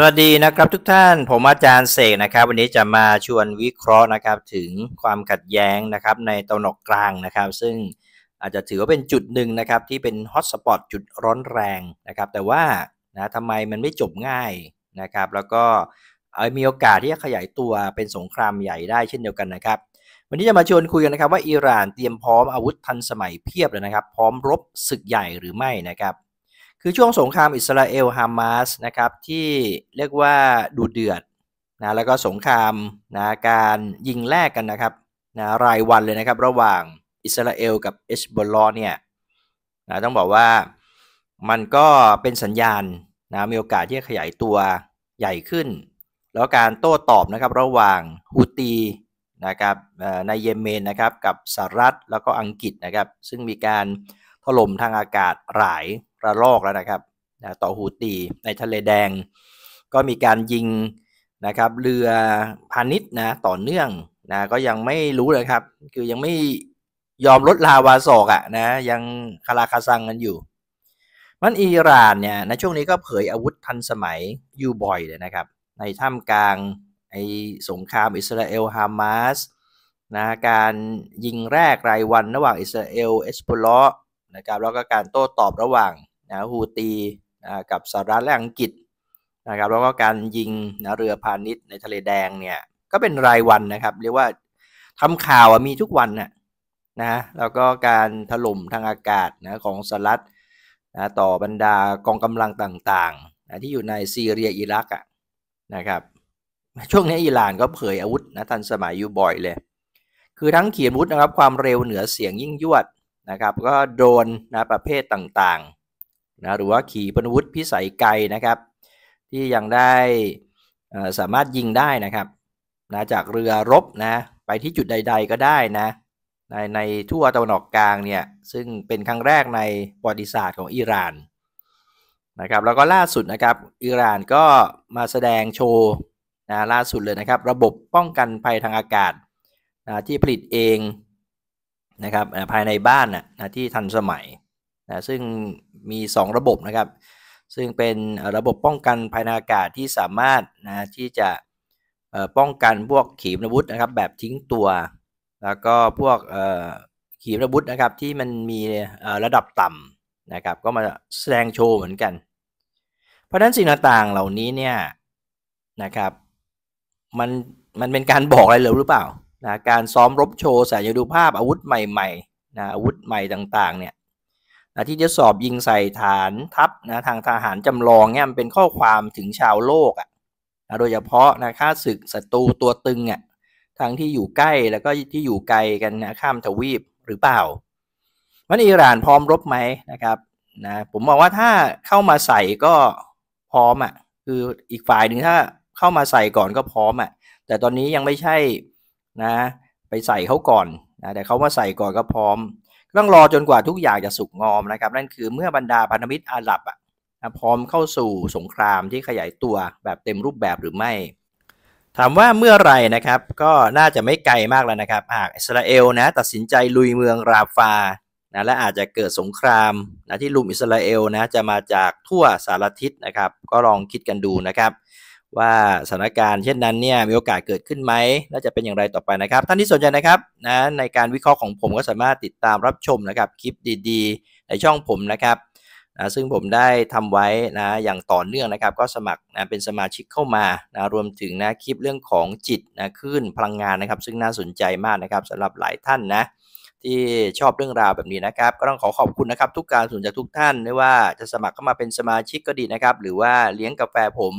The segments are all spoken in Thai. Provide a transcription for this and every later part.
สวัสดีนะครับทุกท่านผมอาจารย์เสกนะครับ วันนี้จะมาชวนวิเคราะห์นะครับถึงความขัดแย้งนะครับในตะวันอกกลางนะครับ ซึ่งอาจจะถือว่าเป็นจุดหนึ่งนะครับที่เป็นฮอตสปอตจุดร้อนแรงนะครับ แต่ว่านะทำไมมันไม่จบง่ายนะครับ แล้วก็มีโอกาสที่จะขยายตัวเป็นสงครามใหญ่ได้เช่นเดียวกันนะครับ วันนี้จะมาชวนคุยกันนะครับ ว่าอิหร่านเตรียมพร้อมอาวุธทันสมัยเพียบเลยนะครับ พร้อมรบศึกใหญ่หรือไม่นะครับคือช่วงสงครามอิสราเอลฮามาสนะครับ ที่เรียกว่าดูเดือดนะแล้วก็สงครามนะการยิงแลกกันนะครับนะรายวันเลยนะครับ ระหว่างอิสราเอล กับเอชบอลอเนี่ยนะต้องบอกว่ามันก็เป็นสัญญาณนะมีโอกาสที่จะขยายตัวใหญ่ขึ้น แล้วการโต้ตอบนะครับ ระหว่างฮูตีนะครับในเยเมนนะครับ กับสหรัฐแล้วก็อังกฤษนะครับซึ่งมีการลมทางอากาศหลายระลอก แล้วนะครับนะต่อหูตีในทะเลแดง ก็มีการยิงนะครับเรือพาณิชย์นะต่อเนื่องนะก็ยังไม่รู้เลยครับ คือยังไม่ยอมลดลาวาศอกอะ่ะนะยังคาราคาซังกันอยู่ มันอิหร่านเนี่ยในช่วงนี้ก็เผยอาวุธทันสมัยอยู่บ่อยเลยนะครับ ในท่ามกลางไอสงครามอิสราเอลฮามาสนะการยิงแรกรายวันระหว่างอิสราเอลเอสโปลอลนะครับแล้วก็การโต้ตอบระหว่างนะฮูตีนะกับสหรัฐและอังกฤษนะครับแล้วก็การยิงนะเรือพาณิชย์ในทะเลแดงเนี่ยก็เป็นรายวันนะครับเรียกว่าทำข่าวมีทุกวันนะนะแล้วก็การถล่มทางอากาศนะของสหรัฐนะต่อบรรดากองกำลังต่างๆนะที่อยู่ในซีเรียอิรักอะนะครับช่วงนี้อิหร่านก็เผยอาวุธนะทันสมัยอยู่บ่อยเลยคือทั้งเขียนวุธนะครับความเร็วเหนือเสียงยิ่งยวดนะครับก็โดนนะประเภทต่างๆนะหรือว่าขีปนาวุธพิสัยไกลนะครับที่ยังได้สามารถยิงได้นะครับนะจากเรือรบนะไปที่จุดใดๆก็ได้นะในในทั่วตะวันออกกลางเนี่ยซึ่งเป็นครั้งแรกในประวัติศาสตร์ของอิหร่านนะครับแล้วก็ล่าสุดนะครับอิหร่านก็มาแสดงโชว์นะล่าสุดเลยนะครับระบบป้องกันภัยทางอากาศนะที่ผลิตเองนะครับภายในบ้านนะที่ทันสมัยนะซึ่งมี 2 ระบบนะครับ ซึ่งเป็นระบบป้องกันภายในอากาศที่สามารถนะที่จะป้องกันพวกขีปนาวุธนะครับ แบบทิ้งตัว แล้วก็พวกขีปนาวุธนะครับที่มันมีระดับต่ำนะครับก็มาแสดงโชว์เหมือนกัน เพราะนั้นสิ่งต่างๆเหล่านี้เนี่ยนะครับมันมันเป็นการบอกอะไรหรือเปล่านะการซ้อมรบโชว์แสายดูภาพอาวุธใหม่ๆนะอาวุธใหม่ต่างๆ เนี่ยนะที่จะสอบยิงใส่ฐานทัพนะทางทหารจำลองเนี่ยมันเป็นข้อความถึงชาวโลกอะ่ะนะโดยเฉพาะนะข้าศึกศัตรูตัวตึงอะ่ะทั้งที่อยู่ใกล้แล้วก็ที่อยู่ไกลกันนะข้ามทวีปหรือเปล่ามันอิหร่านพร้อมรบไหมนะครับนะผมบอกว่าถ้าเข้ามาใส่ก็พร้อมอะ่ะคืออีกฝ่ายหนึ่งถ้าเข้ามาใส่ก่อนก็พร้อมอะ่ะแต่ตอนนี้ยังไม่ใช่นะไปใส่เขาก่อนนะแต่เขามาใส่ก่อนก็พร้อมต้องรอจนกว่าทุกอย่างจะสุกงอมนะครับนั่นคือเมื่อบรรดาพันธมิตรอาหรับอ่ะพร้อมเข้าสู่สงครามที่ขยายตัวแบบเต็มรูปแบบหรือไม่ ถามว่าเมื่อไรนะครับก็น่าจะไม่ไกลมากแล้วนะครับหากอิสราเอลนะตัดสินใจลุยเมืองราฟานะและอาจจะเกิดสงครามนะที่ลุมอิสราเอลนะจะมาจากทั่วสารทิศนะครับ ก็ลองคิดกันดูนะครับว่าสถานการณ์เช่นนั้นเนี่ยมีโอกาสเกิดขึ้นไหมและจะเป็นอย่างไรต่อไปนะครับ ท่านที่สนใจนะครับนะในการวิเคราะห์ของผมก็สามารถติดตามรับชมนะครับ คลิปดีๆ ในช่องผมนะครับนะซึ่งผมได้ทำไว้นะอย่างต่อเนื่องนะครับก็สมัครนะเป็นสมาชิกเข้ามานะรวมถึงนะคลิปเรื่องของจิตนะขึ้นพลังงานนะครับ ซึ่งน่าสนใจมากนะครับสำหรับหลายท่านนะ ที่ชอบเรื่องราวแบบนี้นะครับก็ต้องขอขอบคุณนะครับทุกการสนใจทุกท่านไม่ว่าจะสมัครเข้ามาเป็นสมาชิกก็ดีนะครับหรือว่าเลี้ยงกาแฟผม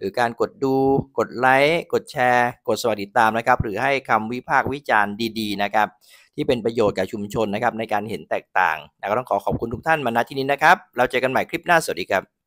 หรือการกดดู กดไลค์ กดแชร์ กดสวัสดีตามนะครับ หรือให้คำวิพากษ์วิจารณ์ดีๆนะครับ ที่เป็นประโยชน์กับชุมชนนะครับ ในการเห็นแตกต่างราก็ต้องขอขอบคุณทุกท่านมาณที่นี้นะครับเราเจอกันใหม่คลิปหน้าสวัสดีครับ